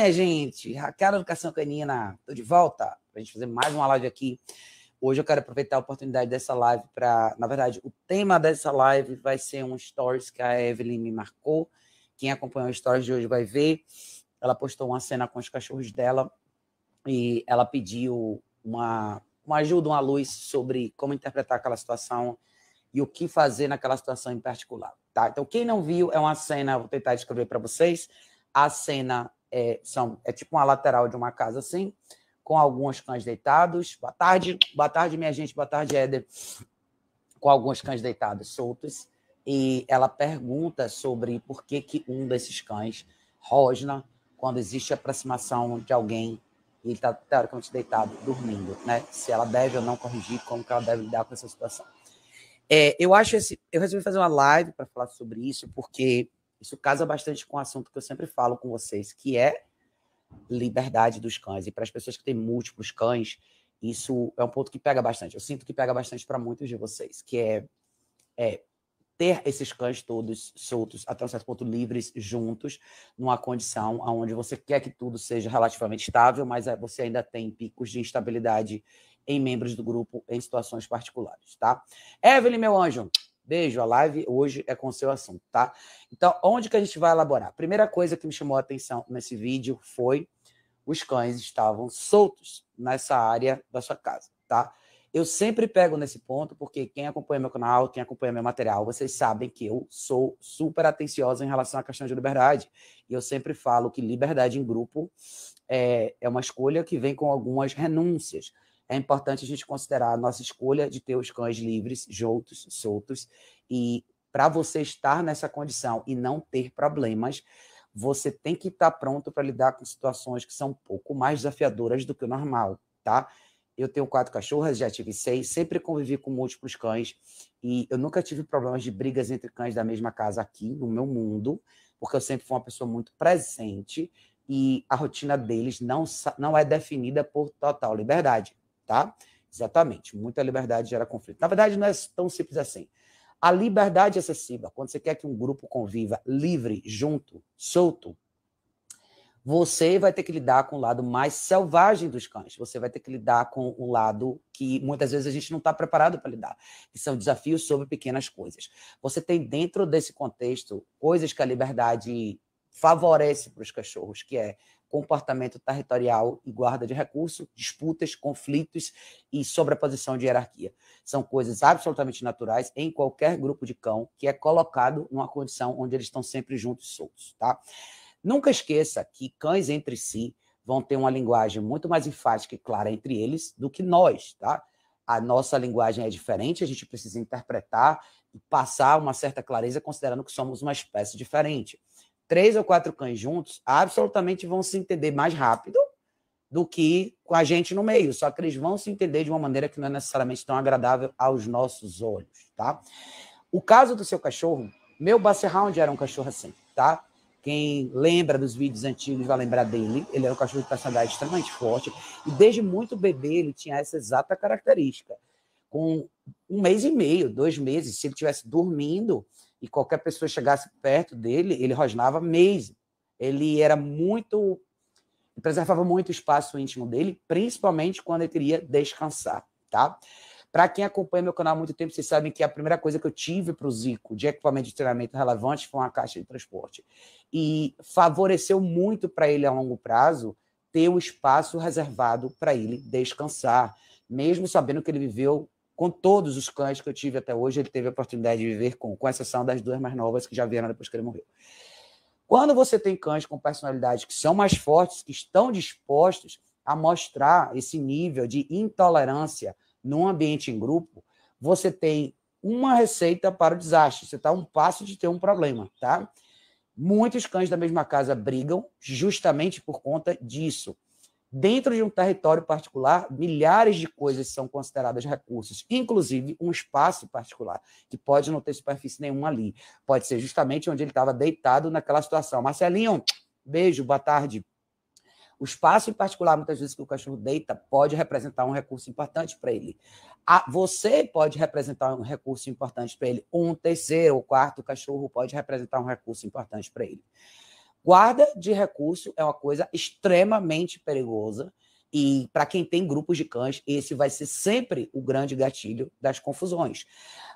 minha gente? Raquel Educação Canina, tô de volta para a gente fazer mais uma live aqui. Hoje eu quero aproveitar a oportunidade dessa live para, na verdade, o tema dessa live vai ser um stories que a Evelyn me marcou. Quem acompanhou o stories de hoje vai ver. Ela postou uma cena com os cachorros dela e ela pediu uma, uma ajuda, uma luz sobre como interpretar aquela situação e o que fazer naquela situação em particular. Tá? Então, quem não viu, é uma cena, vou tentar descrever para vocês. A cena é, são, é tipo uma lateral de uma casa assim, com alguns cães deitados. Boa tarde, boa tarde, minha gente, boa tarde, Éder. Com alguns cães deitados soltos. E ela pergunta sobre por que, que um desses cães rosna quando existe aproximação de alguém e ele está teoricamente deitado, dormindo, né? Se ela deve ou não corrigir, como que ela deve lidar com essa situação. É, eu acho esse, eu resolvi fazer uma live para falar sobre isso, porque isso casa bastante com o assunto que eu sempre falo com vocês, que é liberdade dos cães. E para as pessoas que têm múltiplos cães, isso é um ponto que pega bastante. Eu sinto que pega bastante para muitos de vocês, que é, é ter esses cães todos soltos, até um certo ponto livres, juntos, numa condição onde você quer que tudo seja relativamente estável, mas é, você ainda tem picos de instabilidade em membros do grupo, em situações particulares, tá? Evelyn, meu anjo, Beijo, a live hoje é com o seu assunto, tá? Então, onde que a gente vai elaborar? Primeira coisa que me chamou a atenção nesse vídeo foi os cães estavam soltos nessa área da sua casa, tá? Eu sempre pego nesse ponto, porque quem acompanha meu canal, quem acompanha meu material, vocês sabem que eu sou super atenciosa em relação à questão de liberdade. E eu sempre falo que liberdade em grupo é, é uma escolha que vem com algumas renúncias é importante a gente considerar a nossa escolha de ter os cães livres, juntos, soltos, e para você estar nessa condição e não ter problemas, você tem que estar tá pronto para lidar com situações que são um pouco mais desafiadoras do que o normal, tá? Eu tenho quatro cachorras, já tive seis, sempre convivi com múltiplos cães e eu nunca tive problemas de brigas entre cães da mesma casa aqui no meu mundo, porque eu sempre fui uma pessoa muito presente e a rotina deles não, não é definida por total liberdade tá? Exatamente. Muita liberdade gera conflito. Na verdade, não é tão simples assim. A liberdade excessiva, quando você quer que um grupo conviva livre, junto, solto, você vai ter que lidar com o lado mais selvagem dos cães. Você vai ter que lidar com o lado que muitas vezes a gente não está preparado para lidar, que são desafios sobre pequenas coisas. Você tem dentro desse contexto coisas que a liberdade favorece para os cachorros, que é comportamento territorial e guarda de recurso, disputas, conflitos e sobreposição de hierarquia. São coisas absolutamente naturais em qualquer grupo de cão que é colocado numa condição onde eles estão sempre juntos e soltos, tá? Nunca esqueça que cães entre si vão ter uma linguagem muito mais enfática e clara entre eles do que nós, tá? A nossa linguagem é diferente, a gente precisa interpretar e passar uma certa clareza, considerando que somos uma espécie diferente três ou quatro cães juntos absolutamente vão se entender mais rápido do que com a gente no meio. Só que eles vão se entender de uma maneira que não é necessariamente tão agradável aos nossos olhos, tá? O caso do seu cachorro, meu Basset Hound era um cachorro assim, tá? Quem lembra dos vídeos antigos vai lembrar dele. Ele era um cachorro de personalidade extremamente forte. E desde muito bebê ele tinha essa exata característica. Com um mês e meio, dois meses, se ele estivesse dormindo, e qualquer pessoa chegasse perto dele, ele rosnava mesmo. Ele era muito. preservava muito o espaço íntimo dele, principalmente quando ele queria descansar, tá? Para quem acompanha meu canal há muito tempo, vocês sabem que a primeira coisa que eu tive para o Zico de equipamento de treinamento relevante foi uma caixa de transporte. E favoreceu muito para ele a longo prazo ter o um espaço reservado para ele descansar, mesmo sabendo que ele viveu com todos os cães que eu tive até hoje, ele teve a oportunidade de viver com, com exceção das duas mais novas que já vieram depois que ele morreu. Quando você tem cães com personalidades que são mais fortes, que estão dispostos a mostrar esse nível de intolerância num ambiente em grupo, você tem uma receita para o desastre. Você está um passo de ter um problema, tá? Muitos cães da mesma casa brigam justamente por conta disso. Dentro de um território particular, milhares de coisas são consideradas recursos, inclusive um espaço particular, que pode não ter superfície nenhuma ali. Pode ser justamente onde ele estava deitado naquela situação. Marcelinho, beijo, boa tarde. O espaço em particular, muitas vezes, que o cachorro deita, pode representar um recurso importante para ele. A, você pode representar um recurso importante para ele. Um terceiro ou quarto cachorro pode representar um recurso importante para ele. Guarda de recurso é uma coisa extremamente perigosa. E para quem tem grupos de cães, esse vai ser sempre o grande gatilho das confusões.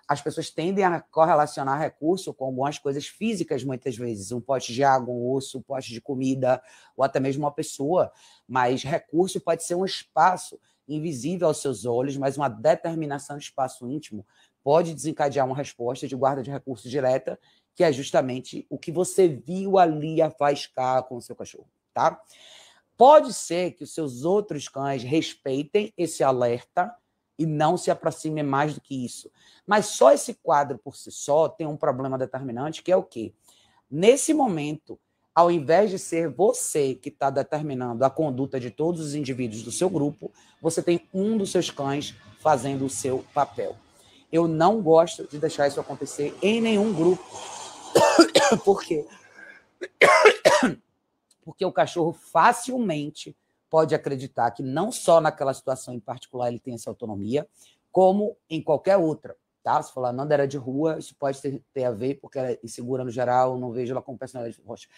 As pessoas tendem a correlacionar recurso com algumas coisas físicas, muitas vezes, um pote de água, um osso, um pote de comida, ou até mesmo uma pessoa. Mas recurso pode ser um espaço invisível aos seus olhos, mas uma determinação de espaço íntimo pode desencadear uma resposta de guarda de recurso direta que é justamente o que você viu ali a afascar com o seu cachorro, tá? Pode ser que os seus outros cães respeitem esse alerta e não se aproximem mais do que isso. Mas só esse quadro por si só tem um problema determinante, que é o quê? Nesse momento, ao invés de ser você que está determinando a conduta de todos os indivíduos do seu grupo, você tem um dos seus cães fazendo o seu papel. Eu não gosto de deixar isso acontecer em nenhum grupo. Por quê? Porque o cachorro facilmente pode acreditar que não só naquela situação em particular ele tem essa autonomia, como em qualquer outra. Tá? Se falar, Nanda era de rua, isso pode ter, ter, a ver, porque ela é insegura no geral, não vejo ela com personalidade roxa.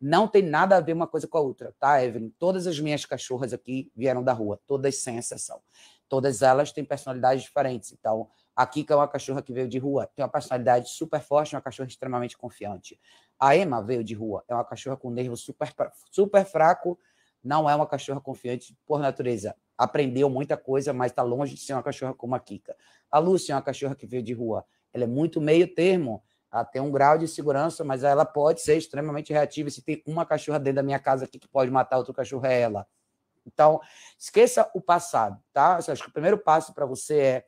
Não tem nada a ver uma coisa com a outra, tá, Evelyn? Todas as minhas cachorras aqui vieram da rua, todas sem exceção. Todas elas têm personalidades diferentes. Então, a Kika é uma cachorra que veio de rua, tem uma personalidade super forte, uma cachorra extremamente confiante. A Emma veio de rua, é uma cachorra com nervo super, super fraco, não é uma cachorra confiante por natureza. Aprendeu muita coisa, mas está longe de ser uma cachorra como a Kika. A Lúcia é uma cachorra que veio de rua. Ela é muito meio termo. Ela tem um grau de segurança, mas ela pode ser extremamente reativa. Se tem uma cachorra dentro da minha casa aqui que pode matar outro cachorro, é ela. Então, esqueça o passado, tá? Eu acho que o primeiro passo para você é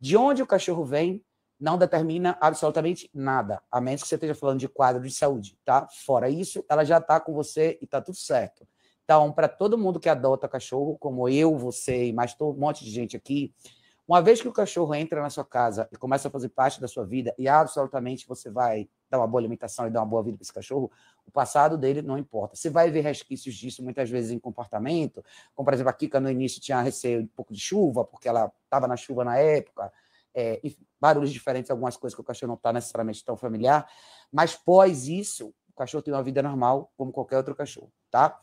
de onde o cachorro vem não determina absolutamente nada, a menos que você esteja falando de quadro de saúde, tá? Fora isso, ela já está com você e está tudo certo. Então, para todo mundo que adota cachorro, como eu, você e mais um monte de gente aqui, uma vez que o cachorro entra na sua casa e começa a fazer parte da sua vida, e absolutamente você vai dar uma boa alimentação e dar uma boa vida para esse cachorro, o passado dele não importa. Você vai ver resquícios disso muitas vezes em comportamento, como por exemplo a Kika no início tinha receio de um pouco de chuva, porque ela estava na chuva na época, é, enfim, barulhos diferentes, algumas coisas que o cachorro não está necessariamente tão familiar, mas pós isso, o cachorro tem uma vida normal, como qualquer outro cachorro, tá?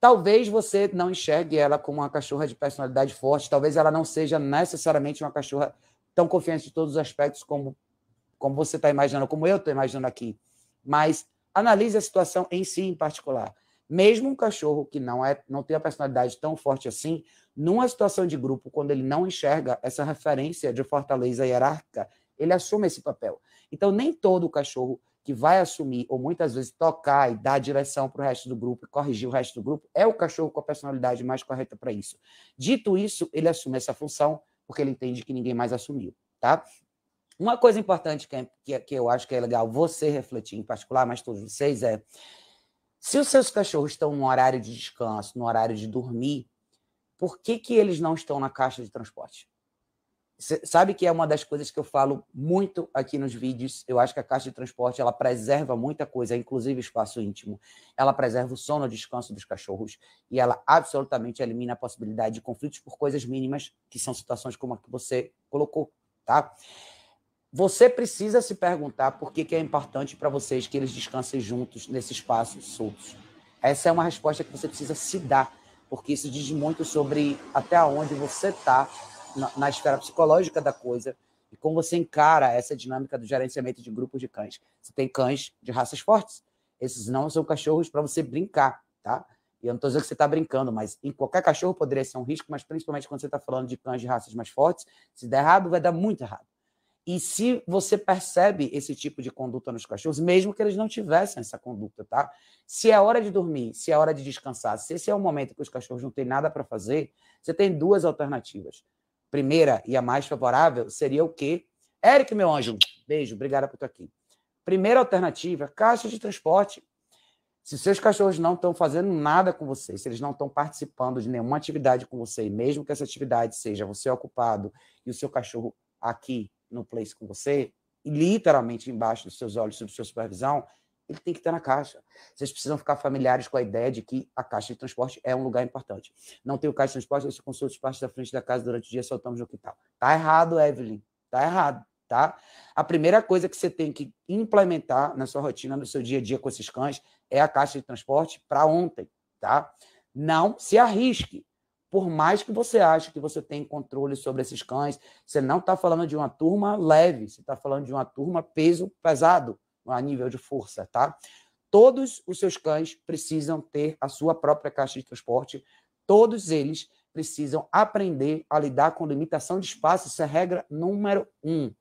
Talvez você não enxergue ela como uma cachorra de personalidade forte, talvez ela não seja necessariamente uma cachorra tão confiante em todos os aspectos como, como você está imaginando, como eu estou imaginando aqui, mas Analise a situação em si, em particular. Mesmo um cachorro que não, é, não tem a personalidade tão forte assim, numa situação de grupo, quando ele não enxerga essa referência de fortaleza hierárquica, ele assume esse papel. Então, nem todo cachorro que vai assumir, ou muitas vezes tocar e dar direção para o resto do grupo e corrigir o resto do grupo, é o cachorro com a personalidade mais correta para isso. Dito isso, ele assume essa função, porque ele entende que ninguém mais assumiu, tá? Uma coisa importante que, é, que, é, que eu acho que é legal você refletir, em particular, mas todos vocês, é se os seus cachorros estão no horário de descanso, no horário de dormir, por que, que eles não estão na caixa de transporte? Cê sabe que é uma das coisas que eu falo muito aqui nos vídeos. Eu acho que a caixa de transporte ela preserva muita coisa, inclusive espaço íntimo. Ela preserva o sono, o descanso dos cachorros e ela absolutamente elimina a possibilidade de conflitos por coisas mínimas, que são situações como a que você colocou, tá? Você precisa se perguntar por que, que é importante para vocês que eles descansem juntos nesse espaço soltos. Essa é uma resposta que você precisa se dar, porque isso diz muito sobre até onde você está na, na esfera psicológica da coisa e como você encara essa dinâmica do gerenciamento de grupos de cães. Você tem cães de raças fortes, esses não são cachorros para você brincar, tá? E eu não estou dizendo que você está brincando, mas em qualquer cachorro poderia ser um risco, mas principalmente quando você está falando de cães de raças mais fortes, se der errado, vai dar muito errado. E se você percebe esse tipo de conduta nos cachorros, mesmo que eles não tivessem essa conduta, tá? Se é hora de dormir, se é hora de descansar, se esse é o momento que os cachorros não têm nada para fazer, você tem duas alternativas. Primeira e a mais favorável seria o quê? Eric, meu anjo, beijo, obrigada por estar aqui. Primeira alternativa, caixa de transporte. Se seus cachorros não estão fazendo nada com você, se eles não estão participando de nenhuma atividade com você, mesmo que essa atividade seja você ocupado e o seu cachorro aqui no place com você, e literalmente embaixo dos seus olhos, sob sua supervisão, ele tem que estar na caixa. Vocês precisam ficar familiares com a ideia de que a caixa de transporte é um lugar importante. Não tem o caixa de transporte, você consulta os partes da frente da casa durante o dia, soltamos no quintal. Tá errado, Evelyn. Tá errado, tá? A primeira coisa que você tem que implementar na sua rotina, no seu dia a dia com esses cães, é a caixa de transporte para ontem, tá? Não se arrisque por mais que você ache que você tem controle sobre esses cães, você não está falando de uma turma leve, você está falando de uma turma peso pesado a nível de força, tá? Todos os seus cães precisam ter a sua própria caixa de transporte, todos eles precisam aprender a lidar com limitação de espaço, isso é regra número um.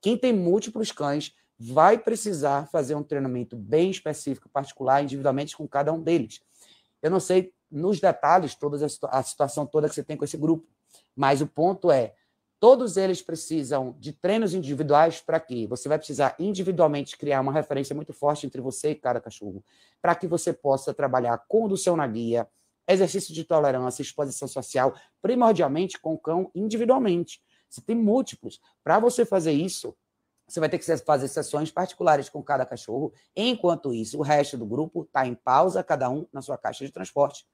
Quem tem múltiplos cães vai precisar fazer um treinamento bem específico, particular, individualmente com cada um deles. Eu não sei nos detalhes toda a situação toda que você tem com esse grupo. Mas o ponto é, todos eles precisam de treinos individuais para quê? Você vai precisar individualmente criar uma referência muito forte entre você e cada cachorro, para que você possa trabalhar condução na guia, exercício de tolerância, exposição social, primordialmente com o cão individualmente. Você tem múltiplos. Para você fazer isso, você vai ter que fazer sessões particulares com cada cachorro. Enquanto isso, o resto do grupo está em pausa, cada um na sua caixa de transporte.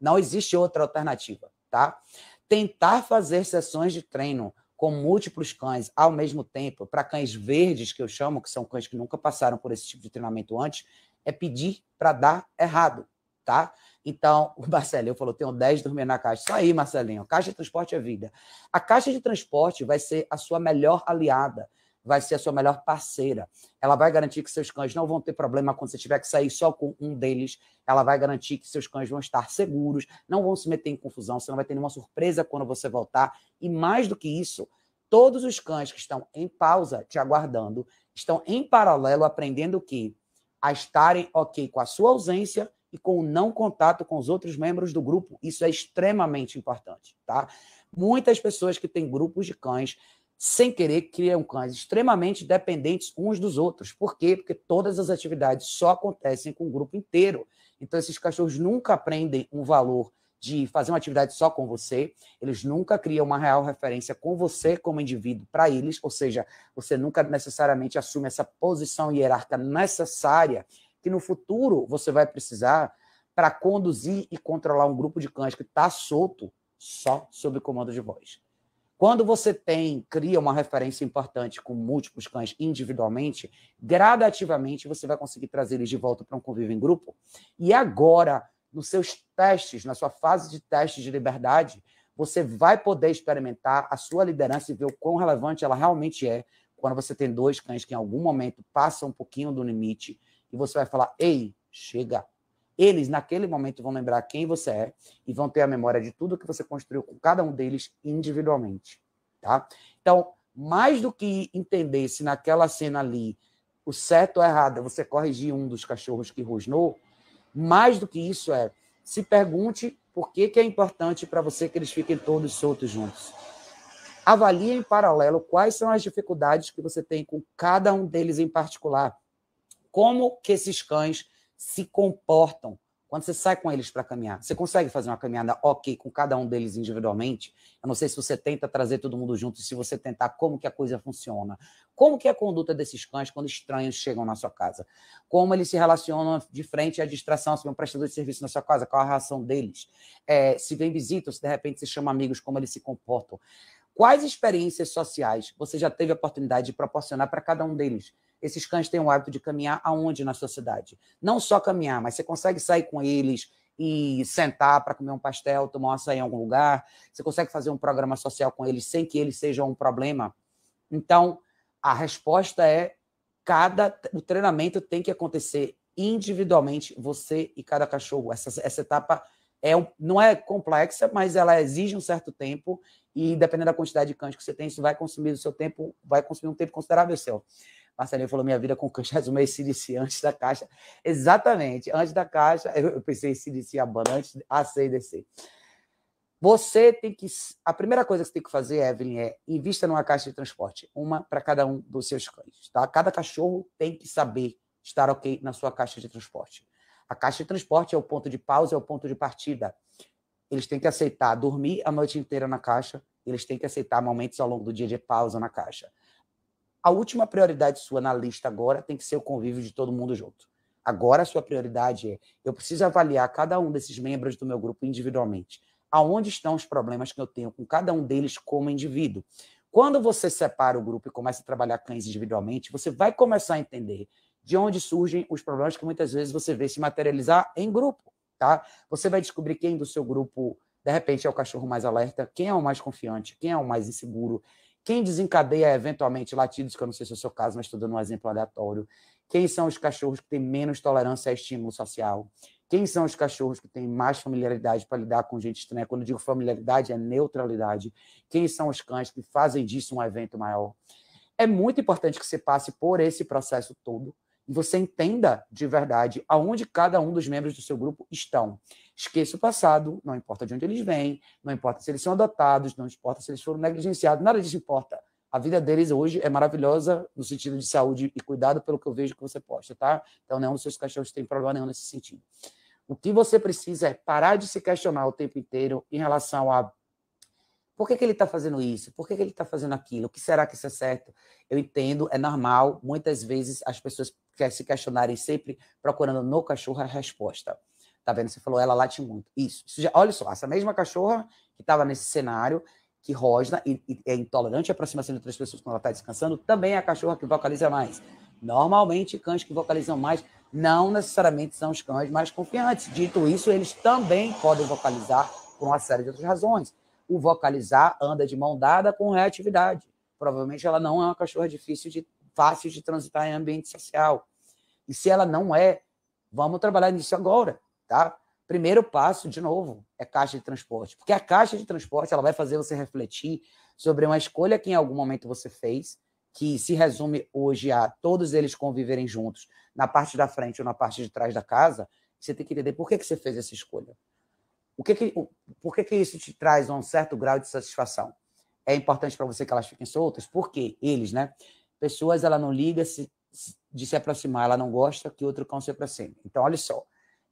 Não existe outra alternativa, tá? Tentar fazer sessões de treino com múltiplos cães ao mesmo tempo, para cães verdes, que eu chamo, que são cães que nunca passaram por esse tipo de treinamento antes, é pedir para dar errado, tá? Então, o Marcelinho falou: tenho 10 dormir na caixa. Isso aí, Marcelinho. Caixa de transporte é vida. A caixa de transporte vai ser a sua melhor aliada vai ser a sua melhor parceira. Ela vai garantir que seus cães não vão ter problema quando você tiver que sair só com um deles. Ela vai garantir que seus cães vão estar seguros, não vão se meter em confusão, você não vai ter nenhuma surpresa quando você voltar. E mais do que isso, todos os cães que estão em pausa te aguardando estão em paralelo aprendendo que a estarem ok com a sua ausência e com o não contato com os outros membros do grupo. Isso é extremamente importante, tá? Muitas pessoas que têm grupos de cães sem querer, criam cães extremamente dependentes uns dos outros. Por quê? Porque todas as atividades só acontecem com o grupo inteiro. Então, esses cachorros nunca aprendem um valor de fazer uma atividade só com você, eles nunca criam uma real referência com você como indivíduo para eles, ou seja, você nunca necessariamente assume essa posição hierárquica necessária que no futuro você vai precisar para conduzir e controlar um grupo de cães que está solto só sob comando de voz. Quando você tem, cria uma referência importante com múltiplos cães individualmente, gradativamente você vai conseguir trazer eles de volta para um convívio em grupo. E agora, nos seus testes, na sua fase de teste de liberdade, você vai poder experimentar a sua liderança e ver o quão relevante ela realmente é quando você tem dois cães que em algum momento passam um pouquinho do limite e você vai falar: "Ei, chega, eles, naquele momento, vão lembrar quem você é e vão ter a memória de tudo que você construiu com cada um deles individualmente. Tá? Então, mais do que entender se naquela cena ali o certo ou errado é você corrigir um dos cachorros que rosnou, mais do que isso é se pergunte por que, que é importante para você que eles fiquem todos soltos juntos. Avalie em paralelo quais são as dificuldades que você tem com cada um deles em particular. Como que esses cães se comportam quando você sai com eles para caminhar. Você consegue fazer uma caminhada ok com cada um deles individualmente? Eu não sei se você tenta trazer todo mundo junto, se você tentar, como que a coisa funciona. Como que é a conduta desses cães quando estranhos chegam na sua casa? Como eles se relacionam de frente à distração, se vem um prestador de serviço na sua casa, qual a reação deles? É, se vem visita, se de repente se chama amigos, como eles se comportam? Quais experiências sociais você já teve a oportunidade de proporcionar para cada um deles? Esses cães têm o hábito de caminhar aonde na sua cidade? Não só caminhar, mas você consegue sair com eles e sentar para comer um pastel, tomar um açaí em algum lugar. Você consegue fazer um programa social com eles sem que eles sejam um problema? Então, a resposta é cada o treinamento tem que acontecer individualmente você e cada cachorro. Essa, essa etapa é não é complexa, mas ela exige um certo tempo e dependendo da quantidade de cães que você tem, isso vai consumir o seu tempo, vai consumir um tempo considerável seu. Marcelinho falou: minha vida com cancha uma meio CDC antes da caixa. Exatamente, antes da caixa, eu pensei em CDC a banda, antes AC e Você tem que. A primeira coisa que você tem que fazer, Evelyn, é invista numa caixa de transporte, uma para cada um dos seus cães. Tá? Cada cachorro tem que saber estar ok na sua caixa de transporte. A caixa de transporte é o ponto de pausa, é o ponto de partida. Eles têm que aceitar dormir a noite inteira na caixa, eles têm que aceitar momentos ao longo do dia de pausa na caixa. A última prioridade sua na lista agora tem que ser o convívio de todo mundo junto. Agora a sua prioridade é: eu preciso avaliar cada um desses membros do meu grupo individualmente. Aonde estão os problemas que eu tenho com cada um deles como indivíduo? Quando você separa o grupo e começa a trabalhar cães individualmente, você vai começar a entender de onde surgem os problemas que muitas vezes você vê se materializar em grupo, tá? Você vai descobrir quem do seu grupo, de repente, é o cachorro mais alerta, quem é o mais confiante, quem é o mais inseguro, quem desencadeia eventualmente latidos, que eu não sei se é o seu caso, mas estou dando um exemplo aleatório. Quem são os cachorros que têm menos tolerância a estímulo social? Quem são os cachorros que têm mais familiaridade para lidar com gente estranha? Quando digo familiaridade, é neutralidade. Quem são os cães que fazem disso um evento maior? É muito importante que você passe por esse processo todo e você entenda de verdade aonde cada um dos membros do seu grupo estão. Esqueça o passado, não importa de onde eles vêm, não importa se eles são adotados, não importa se eles foram negligenciados, nada disso importa. A vida deles hoje é maravilhosa no sentido de saúde e cuidado pelo que eu vejo que você posta, tá? Então, nenhum dos seus cachorros tem problema nenhum nesse sentido. O que você precisa é parar de se questionar o tempo inteiro em relação a por que, que ele está fazendo isso? Por que, que ele está fazendo aquilo? O que será que isso é certo? Eu entendo, é normal. Muitas vezes as pessoas querem se questionarem sempre procurando no cachorro a resposta. Tá vendo? Você falou, ela late muito. Isso. isso já, olha só, essa mesma cachorra que estava nesse cenário, que rosna e, e é intolerante à aproximação de outras pessoas quando ela está descansando, também é a cachorra que vocaliza mais. Normalmente, cães que vocalizam mais não necessariamente são os cães mais confiantes. Dito isso, eles também podem vocalizar por uma série de outras razões o vocalizar anda de mão dada com reatividade. Provavelmente ela não é uma cachorra difícil de fácil de transitar em ambiente social. E se ela não é, vamos trabalhar nisso agora, tá? Primeiro passo, de novo, é caixa de transporte, porque a caixa de transporte ela vai fazer você refletir sobre uma escolha que em algum momento você fez, que se resume hoje a todos eles conviverem juntos, na parte da frente ou na parte de trás da casa, você tem que entender por que, que você fez essa escolha. O que que, o, por que, que isso te traz um certo grau de satisfação? É importante para você que elas fiquem soltas? Porque eles, né? Pessoas, ela não liga se, se, de se aproximar, ela não gosta que outro cão se aproxime. Então, olha só,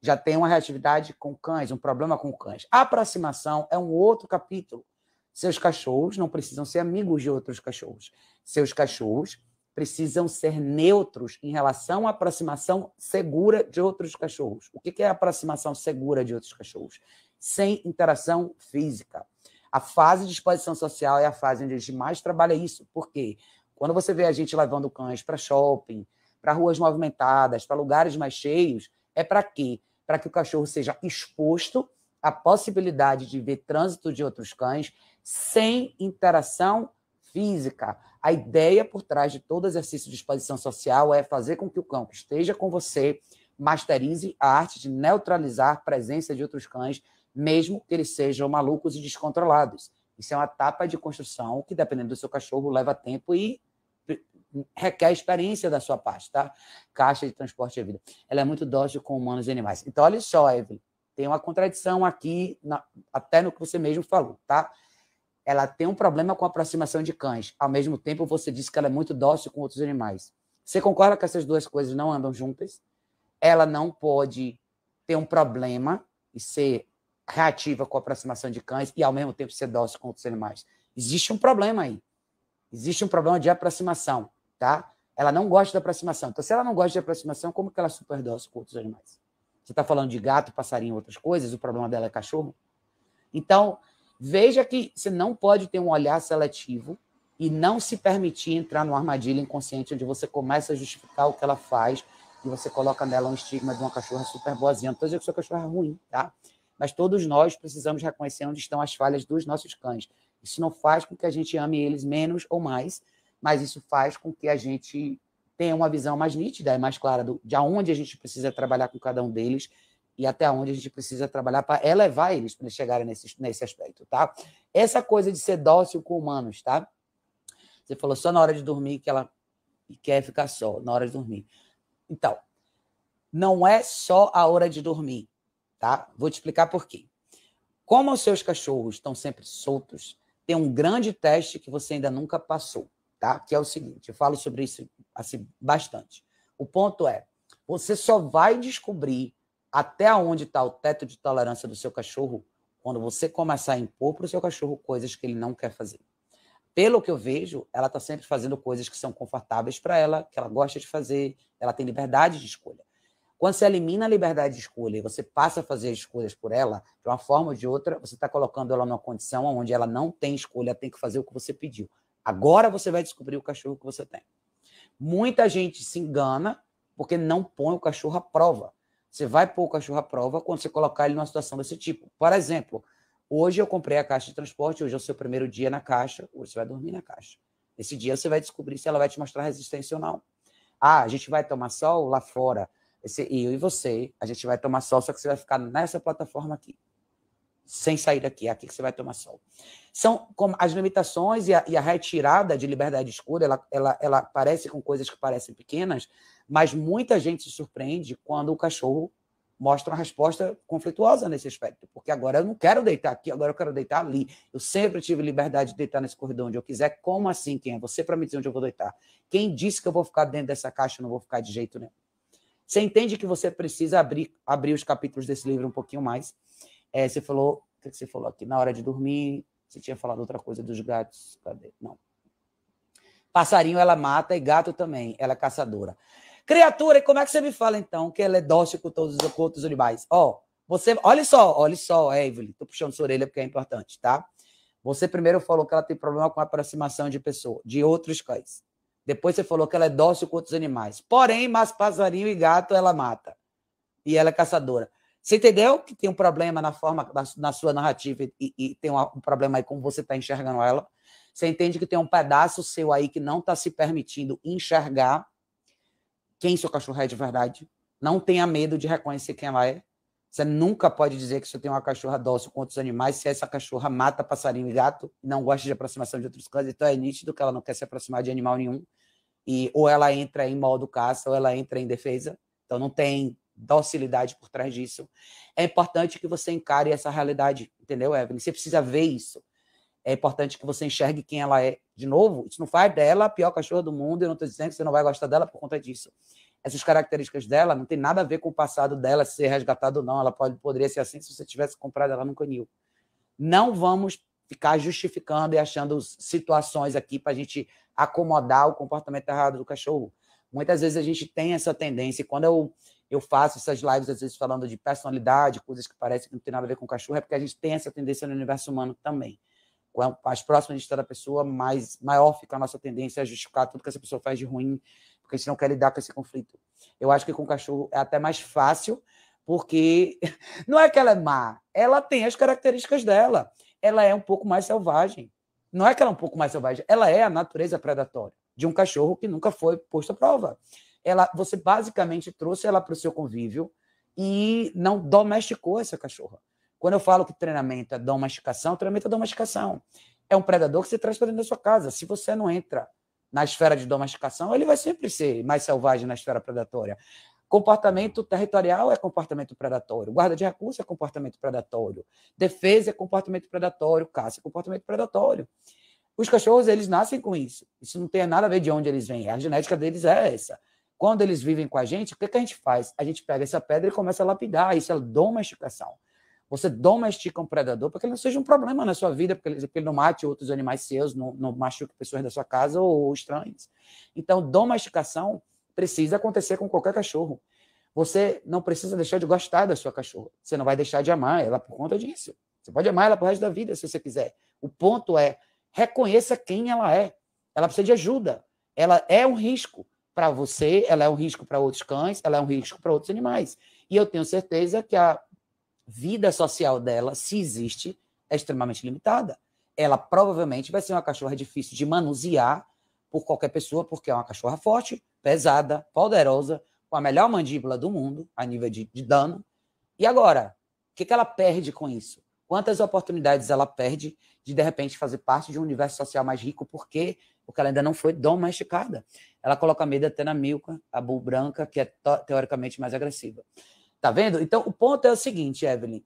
já tem uma reatividade com cães, um problema com cães. A aproximação é um outro capítulo. Seus cachorros não precisam ser amigos de outros cachorros. Seus cachorros precisam ser neutros em relação à aproximação segura de outros cachorros. O que é aproximação segura de outros cachorros? sem interação física. A fase de exposição social é a fase onde a gente mais trabalha isso, porque quando você vê a gente levando cães para shopping, para ruas movimentadas, para lugares mais cheios, é para quê? Para que o cachorro seja exposto à possibilidade de ver trânsito de outros cães sem interação física. A ideia por trás de todo exercício de exposição social é fazer com que o cão que esteja com você masterize a arte de neutralizar a presença de outros cães mesmo que eles sejam malucos e descontrolados. Isso é uma etapa de construção que, dependendo do seu cachorro, leva tempo e requer experiência da sua parte, tá? Caixa de transporte de vida. Ela é muito dócil com humanos e animais. Então, olha só, Evelyn, tem uma contradição aqui, na, até no que você mesmo falou, tá? Ela tem um problema com a aproximação de cães. Ao mesmo tempo, você disse que ela é muito dócil com outros animais. Você concorda que essas duas coisas não andam juntas? Ela não pode ter um problema e ser reativa com a aproximação de cães e, ao mesmo tempo, ser dócil com outros animais. Existe um problema aí. Existe um problema de aproximação, tá? Ela não gosta de aproximação. Então, se ela não gosta de aproximação, como que ela é super dócil com outros animais? Você está falando de gato, passarinho, outras coisas, o problema dela é cachorro? Então, veja que você não pode ter um olhar seletivo e não se permitir entrar numa armadilha inconsciente onde você começa a justificar o que ela faz e você coloca nela um estigma de uma cachorra super boazinha. Não estou dizendo que sua cachorra é ruim, tá? mas todos nós precisamos reconhecer onde estão as falhas dos nossos cães. Isso não faz com que a gente ame eles menos ou mais, mas isso faz com que a gente tenha uma visão mais nítida e mais clara do, de aonde a gente precisa trabalhar com cada um deles e até onde a gente precisa trabalhar para elevar eles para chegarem nesse, nesse aspecto, tá? Essa coisa de ser dócil com humanos, tá? Você falou só na hora de dormir que ela quer ficar só, na hora de dormir. Então, não é só a hora de dormir tá? Vou te explicar por quê. Como os seus cachorros estão sempre soltos, tem um grande teste que você ainda nunca passou, tá? Que é o seguinte, eu falo sobre isso assim bastante. O ponto é, você só vai descobrir até onde está o teto de tolerância do seu cachorro quando você começar a impor para o seu cachorro coisas que ele não quer fazer. Pelo que eu vejo, ela está sempre fazendo coisas que são confortáveis para ela, que ela gosta de fazer, ela tem liberdade de escolha. Quando você elimina a liberdade de escolha e você passa a fazer escolhas por ela, de uma forma ou de outra, você está colocando ela numa condição onde ela não tem escolha, tem que fazer o que você pediu. Agora você vai descobrir o cachorro que você tem. Muita gente se engana porque não põe o cachorro à prova. Você vai pôr o cachorro à prova quando você colocar ele numa situação desse tipo. Por exemplo, hoje eu comprei a caixa de transporte, hoje é o seu primeiro dia na caixa, hoje você vai dormir na caixa. Esse dia você vai descobrir se ela vai te mostrar resistência ou não. Ah, a gente vai tomar sol lá fora. Esse, eu e você, a gente vai tomar sol, só que você vai ficar nessa plataforma aqui. Sem sair daqui, é aqui que você vai tomar sol. São como as limitações e a, e a retirada de liberdade de escolha, ela, ela, ela parece com coisas que parecem pequenas, mas muita gente se surpreende quando o cachorro mostra uma resposta conflituosa nesse aspecto, porque agora eu não quero deitar aqui, agora eu quero deitar ali. Eu sempre tive liberdade de deitar nesse corredor onde eu quiser. Como assim? Quem é você para me dizer onde eu vou deitar? Quem disse que eu vou ficar dentro dessa caixa? e não vou ficar de jeito nenhum. Você entende que você precisa abrir, abrir os capítulos desse livro um pouquinho mais. É, você falou, o que você falou aqui? Na hora de dormir, você tinha falado outra coisa dos gatos. Cadê? Não. Passarinho ela mata e gato também, ela é caçadora. Criatura, como é que você me fala então que ela é dócil com todos os outros animais? Ó, oh, você, olha só, olha só, Evelyn, tô puxando sua orelha porque é importante, tá? Você primeiro falou que ela tem problema com a aproximação de pessoas, de outros cães. Depois você falou que ela é dócil com outros animais. Porém, mas passarinho e gato ela mata. E ela é caçadora. Você entendeu que tem um problema na forma, na, na sua narrativa e, e tem um, um, problema aí como você está enxergando ela. Você entende que tem um pedaço seu aí que não está se permitindo enxergar quem seu cachorro é de verdade. Não tenha medo de reconhecer quem ela é. Você nunca pode dizer que você tem uma cachorra dócil com outros animais se essa cachorra mata passarinho e gato e não gosta de aproximação de outros cães. Então é nítido que ela não quer se aproximar de animal nenhum. E ou ela entra em modo caça ou ela entra em defesa. Então não tem docilidade por trás disso. É importante que você encare essa realidade, entendeu, Evelyn? Você precisa ver isso. É importante que você enxergue quem ela é. De novo, isso não faz dela a pior cachorra do mundo. Eu não estou dizendo que você não vai gostar dela por conta disso essas características dela não tem nada a ver com o passado dela ser resgatado ou não. Ela pode, poderia ser assim se você tivesse comprado ela no canil. Não vamos ficar justificando e achando situações aqui para a gente acomodar o comportamento errado do cachorro. Muitas vezes a gente tem essa tendência, e quando eu, eu faço essas lives, às vezes falando de personalidade, coisas que parecem que não tem nada a ver com o cachorro, é porque a gente tem essa tendência no universo humano também. Quanto mais próximo a gente está da pessoa, mais maior fica a nossa tendência a justificar tudo que essa pessoa faz de ruim porque a gente não quer lidar com esse conflito. Eu acho que com o cachorro é até mais fácil, porque não é que ela é má, ela tem as características dela. Ela é um pouco mais selvagem. Não é que ela é um pouco mais selvagem, ela é a natureza predatória de um cachorro que nunca foi posto à prova. Ela, você basicamente trouxe ela para o seu convívio e não domesticou essa cachorra. Quando eu falo que treinamento é domesticação, treinamento é domesticação. É um predador que você traz para dentro da sua casa. Se você não entra na esfera de domesticação, ele vai sempre ser mais selvagem na esfera predatória. Comportamento territorial é comportamento predatório, guarda de recursos é comportamento predatório, defesa é comportamento predatório, caça é comportamento predatório. Os cachorros, eles nascem com isso. Isso não tem nada a ver de onde eles vêm. A genética deles é essa. Quando eles vivem com a gente, o que, que a gente faz? A gente pega essa pedra e começa a lapidar. Isso é domesticação. Você domestica tipo um predador para que ele não seja um problema na sua vida, porque ele, não mate outros animais seus, não, não machuque pessoas da sua casa ou, estranhos. Então, domesticação precisa acontecer com qualquer cachorro. Você não precisa deixar de gostar da sua cachorra. Você não vai deixar de amar ela por conta disso. Você pode amar ela por resto da vida, se você quiser. O ponto é, reconheça quem ela é. Ela precisa de ajuda. Ela é um risco para você, ela é um risco para outros cães, ela é um risco para outros animais. E eu tenho certeza que a vida social dela, se existe, é extremamente limitada. Ela provavelmente vai ser uma cachorra difícil de manusear por qualquer pessoa, porque é uma cachorra forte, pesada, poderosa, com a melhor mandíbula do mundo a nível de, de dano. E agora, o que, que ela perde com isso? Quantas oportunidades ela perde de, de repente, fazer parte de um universo social mais rico, porque porque ela ainda não foi domesticada. Ela coloca medo até na Milka, a bull branca, que é teoricamente mais agressiva. Tá vendo? Então, o ponto é o seguinte, Evelyn.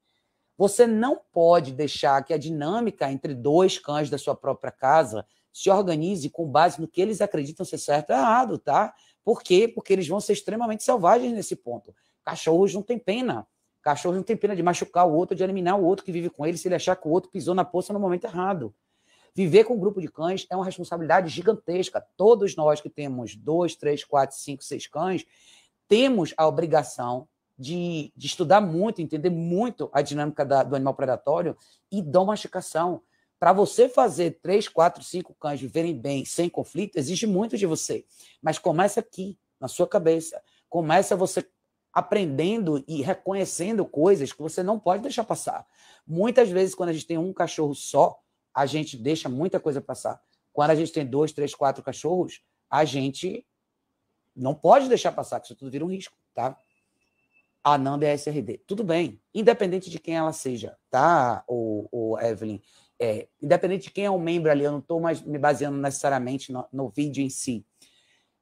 Você não pode deixar que a dinâmica entre dois cães da sua própria casa se organize com base no que eles acreditam ser certo ou errado, tá? Por quê? Porque eles vão ser extremamente selvagens nesse ponto. Cachorros não têm pena. Cachorros não têm pena de machucar o outro, de eliminar o outro que vive com ele, se ele achar que o outro pisou na poça no momento errado. Viver com um grupo de cães é uma responsabilidade gigantesca. Todos nós que temos dois, três, quatro, cinco, seis cães, temos a obrigação de, de estudar muito, entender muito a dinâmica da, do animal predatório e domesticação. Para você fazer três, quatro, cinco cães viverem bem, sem conflito, exige muito de você. Mas começa aqui, na sua cabeça. Começa você aprendendo e reconhecendo coisas que você não pode deixar passar. Muitas vezes, quando a gente tem um cachorro só, a gente deixa muita coisa passar. Quando a gente tem dois, três, quatro cachorros, a gente não pode deixar passar, que isso tudo vira um risco, tá? Ananda é SRD. Tudo bem, independente de quem ela seja, tá, o, o Evelyn? É, independente de quem é um membro ali, eu não estou mais me baseando necessariamente no, no, vídeo em si.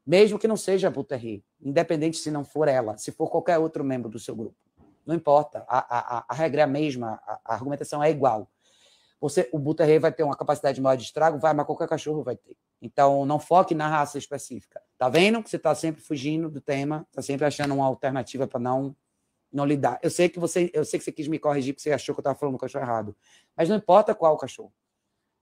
Mesmo que não seja a Buterri, independente se não for ela, se for qualquer outro membro do seu grupo. Não importa, a, a, a regra é a mesma, a, a argumentação é igual. Você, o Buterri vai ter uma capacidade maior de estrago? Vai, mas qualquer cachorro vai ter. Então, não foque na raça específica. Tá vendo que você está sempre fugindo do tema, está sempre achando uma alternativa para não não lidar. Eu sei que você, eu sei que você quis me corrigir porque você achou que eu estava falando do cachorro errado. Mas não importa qual cachorro.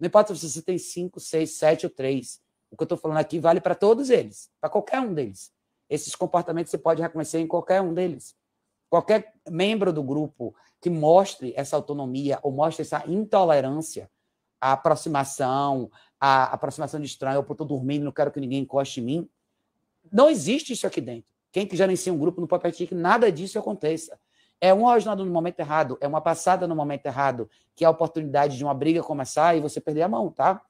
Não importa se você tem cinco, seis, sete ou três. O que eu estou falando aqui vale para todos eles, para qualquer um deles. Esses comportamentos você pode reconhecer em qualquer um deles. Qualquer membro do grupo que mostre essa autonomia ou mostre essa intolerância à aproximação, à aproximação de estranho, ou eu estou dormindo, não quero que ninguém encoste em mim. Não existe isso aqui dentro. Quem que gerencia um grupo não pode permitir que nada disso aconteça. É um rosnado no momento errado, é uma passada no momento errado, que é a oportunidade de uma briga começar e você perder a mão, tá?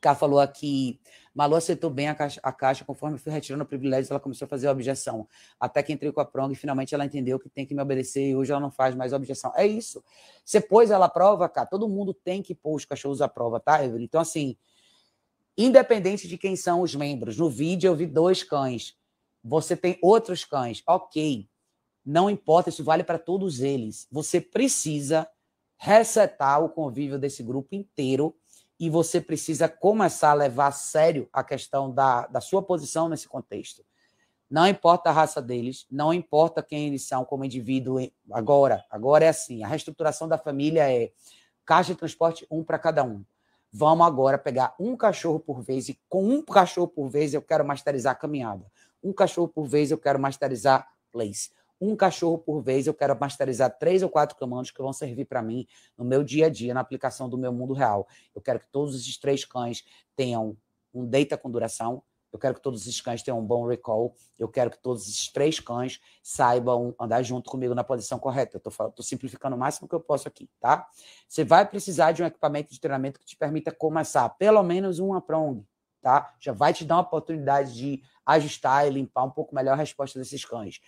Cá falou aqui, Malu aceitou bem a caixa, a caixa, conforme fui retirando privilégios, ela começou a fazer a objeção. Até que entrei com a prova e finalmente ela entendeu que tem que me obedecer e hoje ela não faz mais objeção. É isso. Você pôs ela à prova, cara, todo mundo tem que pôr os cachorros à prova, tá, Evelyn? Então, assim, independente de quem são os membros, no vídeo eu vi dois cães. Você tem outros cães, ok. Não importa, isso vale para todos eles. Você precisa resetar o convívio desse grupo inteiro e você precisa começar a levar a sério a questão da, da sua posição nesse contexto. Não importa a raça deles, não importa quem eles são como indivíduo agora. Agora é assim, a reestruturação da família é caixa de transporte um para cada um. Vamos agora pegar um cachorro por vez e com um cachorro por vez eu quero masterizar a caminhada. Um cachorro por vez eu quero masterizar plays. Um cachorro por vez eu quero masterizar três ou quatro comandos que vão servir para mim no meu dia a dia, na aplicação do meu mundo real. Eu quero que todos esses três cães tenham um data com duração, eu quero que todos esses cães tenham um bom recall. Eu quero que todos esses três cães saibam andar junto comigo na posição correta. Eu estou simplificando o máximo que eu posso aqui, tá? Você vai precisar de um equipamento de treinamento que te permita começar pelo menos uma prong, tá? Já vai te dar uma oportunidade de ajustar e limpar um pouco melhor a resposta desses cães.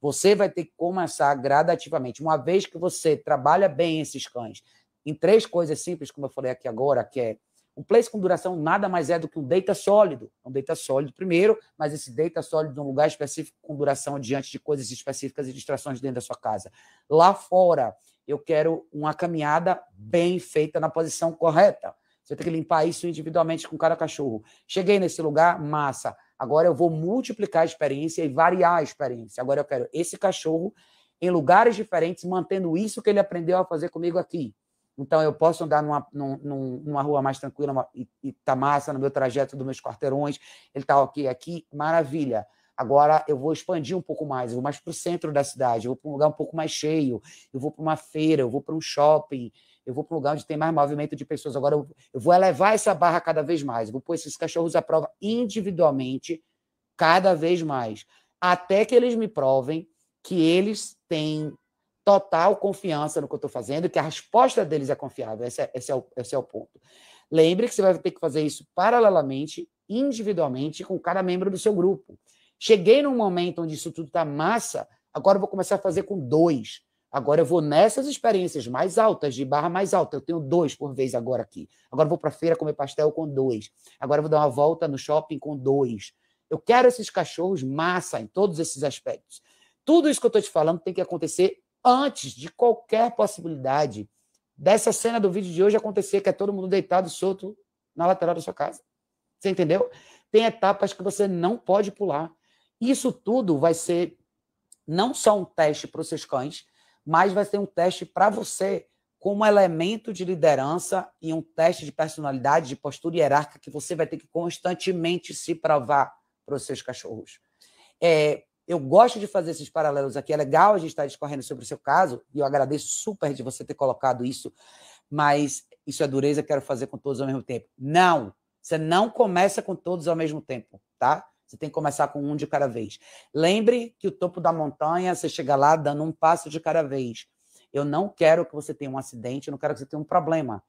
Você vai ter que começar gradativamente. Uma vez que você trabalha bem esses cães, em três coisas simples, como eu falei aqui agora, que é um place com duração nada mais é do que um deita sólido. Um deita sólido primeiro, mas esse deita sólido num lugar específico com duração diante de coisas específicas e distrações dentro da sua casa. Lá fora, eu quero uma caminhada bem feita na posição correta. Você tem que limpar isso individualmente com cada cachorro. Cheguei nesse lugar, massa. Agora eu vou multiplicar a experiência e variar a experiência. Agora eu quero esse cachorro em lugares diferentes, mantendo isso que ele aprendeu a fazer comigo aqui. Então eu posso andar numa, numa rua mais tranquila e, e tá massa no meu trajeto dos meus quarteirões. Ele tá ok aqui, maravilha. Agora eu vou expandir um pouco mais, eu vou mais para o centro da cidade, eu vou para um lugar um pouco mais cheio, eu vou para uma feira, eu vou para um shopping, eu vou para um lugar onde tem mais movimento de pessoas. Agora, eu, eu vou elevar essa barra cada vez mais, eu vou pôr esses cachorros à prova individualmente, cada vez mais, até que eles me provem que eles têm total confiança no que eu estou fazendo e que a resposta deles é confiável. Esse é, esse é, o, esse é o ponto. Lembre que você vai ter que fazer isso paralelamente, individualmente, com cada membro do seu grupo. Cheguei num momento onde isso tudo está massa, agora eu vou começar a fazer com dois. Agora eu vou nessas experiências mais altas, de barra mais alta. Eu tenho dois por vez agora aqui. Agora vou para a feira comer pastel com dois. Agora vou dar uma volta no shopping com dois. Eu quero esses cachorros massa em todos esses aspectos. Tudo isso que eu estou te falando tem que acontecer antes de qualquer possibilidade dessa cena do vídeo de hoje acontecer, que é todo mundo deitado solto na lateral da sua casa. Você entendeu? Tem etapas que você não pode pular. Isso tudo vai ser não só um teste para os seus cães, mas vai ser um teste para você como elemento de liderança e um teste de personalidade, de postura hierárquica que você vai ter que constantemente se provar para os seus cachorros. É, eu gosto de fazer esses paralelos aqui. É legal a gente estar discorrendo sobre o seu caso, e eu agradeço super de você ter colocado isso, mas isso é dureza, quero fazer com todos ao mesmo tempo. Não! Você não começa com todos ao mesmo tempo, tá? Você tem que começar com um de cada vez. Lembre que o topo da montanha, você chega lá dando um passo de cada vez. Eu não quero que você tenha um acidente, eu não quero que você tenha um problema.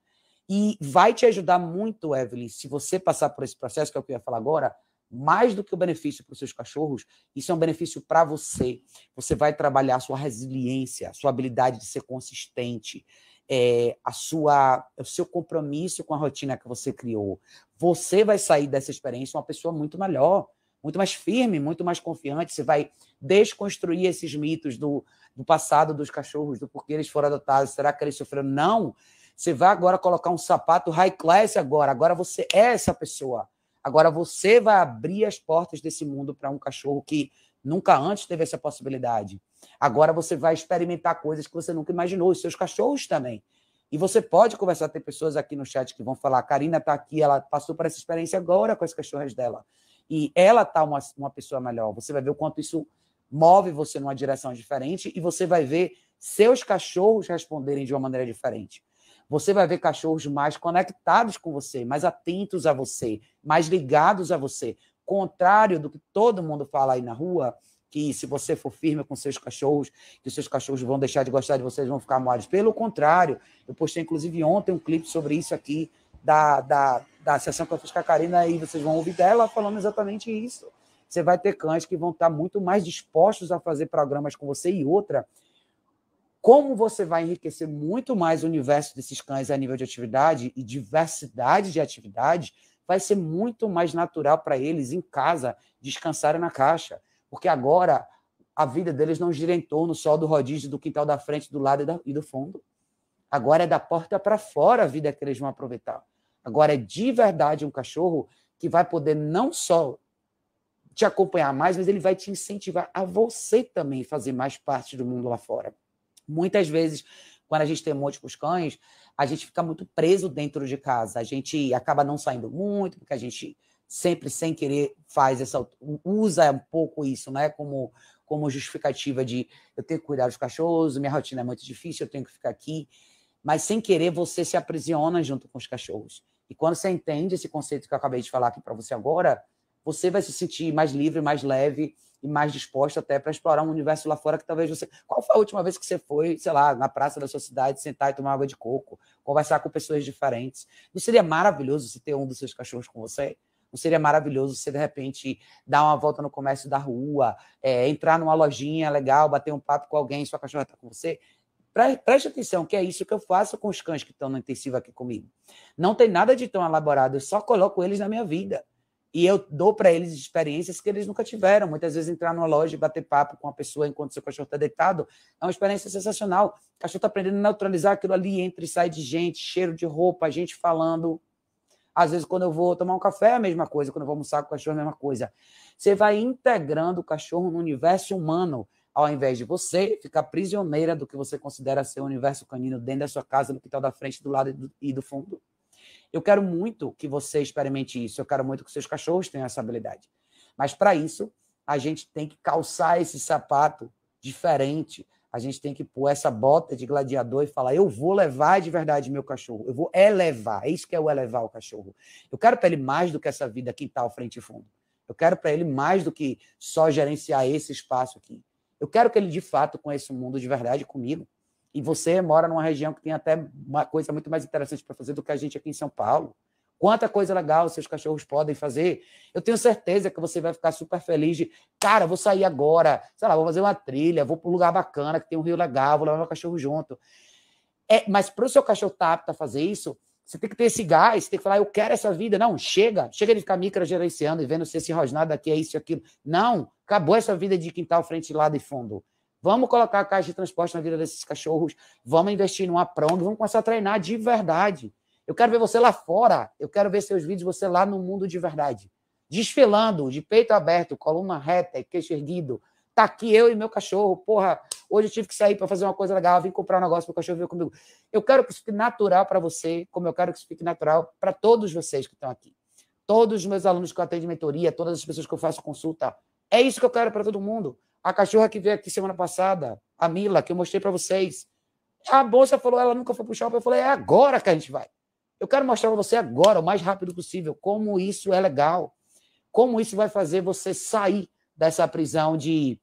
E vai te ajudar muito, Evelyn, se você passar por esse processo, que é o que eu ia falar agora, mais do que o benefício para os seus cachorros, isso é um benefício para você. Você vai trabalhar a sua resiliência, a sua habilidade de ser consistente, é, a sua, o seu compromisso com a rotina que você criou. Você vai sair dessa experiência uma pessoa muito melhor muito mais firme, muito mais confiante. Você vai desconstruir esses mitos do, do passado dos cachorros, do porquê eles foram adotados, será que eles sofreram? Não. Você vai agora colocar um sapato high class agora. Agora você é essa pessoa. Agora você vai abrir as portas desse mundo para um cachorro que nunca antes teve essa possibilidade. Agora você vai experimentar coisas que você nunca imaginou, os seus cachorros também. E você pode conversar, tem pessoas aqui no chat que vão falar, Karina está aqui, ela passou por essa experiência agora com as cachorras dela e ela tá uma, uma pessoa melhor. Você vai ver o quanto isso move você numa direção diferente e você vai ver seus cachorros responderem de uma maneira diferente. Você vai ver cachorros mais conectados com você, mais atentos a você, mais ligados a você. Contrário do que todo mundo fala aí na rua, que se você for firme com seus cachorros, que os seus cachorros vão deixar de gostar de vocês, vão ficar moles. Pelo contrário, eu postei inclusive ontem um clipe sobre isso aqui, da, da, da sessão que eu fiz com a Karina aí vocês vão ouvir dela falando exatamente isso. Você vai ter cães que vão estar muito mais dispostos a fazer programas com você e outra. Como você vai enriquecer muito mais o universo desses cães a nível de atividade e diversidade de atividades, vai ser muito mais natural para eles em casa descansarem na caixa, porque agora a vida deles não gira em torno só do rodízio do quintal da frente, do lado e, do fundo. Agora é da porta para fora a vida que eles vão aproveitar. Agora é de verdade um cachorro que vai poder não só te acompanhar mais, mas ele vai te incentivar a você também fazer mais parte do mundo lá fora. Muitas vezes, quando a gente tem um monte com os cães, a gente fica muito preso dentro de casa. A gente acaba não saindo muito, porque a gente sempre, sem querer, faz essa. usa um pouco isso, né? Como, como justificativa de eu tenho que cuidar dos cachorros, minha rotina é muito difícil, eu tenho que ficar aqui mas sem querer você se aprisiona junto com os cachorros. E quando você entende esse conceito que eu acabei de falar aqui para você agora, você vai se sentir mais livre, mais leve e mais disposto até para explorar um universo lá fora que talvez você. Qual foi a última vez que você foi, sei lá, na praça da sua cidade, sentar e tomar água de coco, conversar com pessoas diferentes? Não seria maravilhoso se ter um dos seus cachorros com você? Não seria maravilhoso você, de repente, dar uma volta no comércio da rua, é, entrar numa lojinha legal, bater um papo com alguém, sua cachorra está com você? preste atenção, que é isso que eu faço com os cães que estão na intensiva aqui comigo. Não tem nada de tão elaborado, eu só coloco eles na minha vida. E eu dou para eles experiências que eles nunca tiveram. Muitas vezes entrar numa loja e bater papo com uma pessoa enquanto seu cachorro está deitado é uma experiência sensacional. O cachorro está aprendendo a neutralizar aquilo ali, entra e sai de gente, cheiro de roupa, gente falando. Às vezes, quando eu vou tomar um café, é a mesma coisa. Quando eu vou almoçar com o cachorro, é a mesma coisa. Você vai integrando o cachorro no universo humano ao invés de você ficar prisioneira do que você considera ser o universo canino dentro da sua casa, no quintal da frente, do lado e do, fundo. Eu quero muito que você experimente isso, eu quero muito que seus cachorros tenham essa habilidade. Mas para isso, a gente tem que calçar esse sapato diferente, a gente tem que pôr essa bota de gladiador e falar: eu vou levar de verdade meu cachorro, eu vou elevar. É isso que é o elevar o cachorro. Eu quero para ele mais do que essa vida quintal, frente e fundo. Eu quero para ele mais do que só gerenciar esse espaço aqui. Eu quero que ele de fato conheça o mundo de verdade comigo. E você mora numa região que tem até uma coisa muito mais interessante para fazer do que a gente aqui em São Paulo. Quanta coisa legal seus cachorros podem fazer. Eu tenho certeza que você vai ficar super feliz de, cara, vou sair agora, sei lá, vou fazer uma trilha, vou para um lugar bacana que tem um rio legal, vou levar meu cachorro junto. É, mas para o seu cachorro estar tá apto a fazer isso, você tem que ter esse gás, tem que falar, eu quero essa vida. Não, chega, chega de ficar microgerenciando e vendo se esse rosnado aqui é isso e aquilo. Não, acabou essa vida de quintal, frente, lado e fundo. Vamos colocar a caixa de transporte na vida desses cachorros, vamos investir numa prong, vamos começar a treinar de verdade. Eu quero ver você lá fora, eu quero ver seus vídeos, você lá no mundo de verdade. Desfilando, de peito aberto, coluna reta, queixo erguido. Tá aqui eu e meu cachorro, porra, Hoje eu tive que sair para fazer uma coisa legal, vim comprar um negócio para o cachorro vir comigo. Eu quero que isso fique natural para você, como eu quero que isso fique natural para todos vocês que estão aqui. Todos os meus alunos que eu atendo de mentoria, todas as pessoas que eu faço consulta. É isso que eu quero para todo mundo. A cachorra que veio aqui semana passada, a Mila, que eu mostrei para vocês. A bolsa falou, ela nunca foi o shopping. Eu falei, é agora que a gente vai. Eu quero mostrar para você agora, o mais rápido possível, como isso é legal. Como isso vai fazer você sair dessa prisão de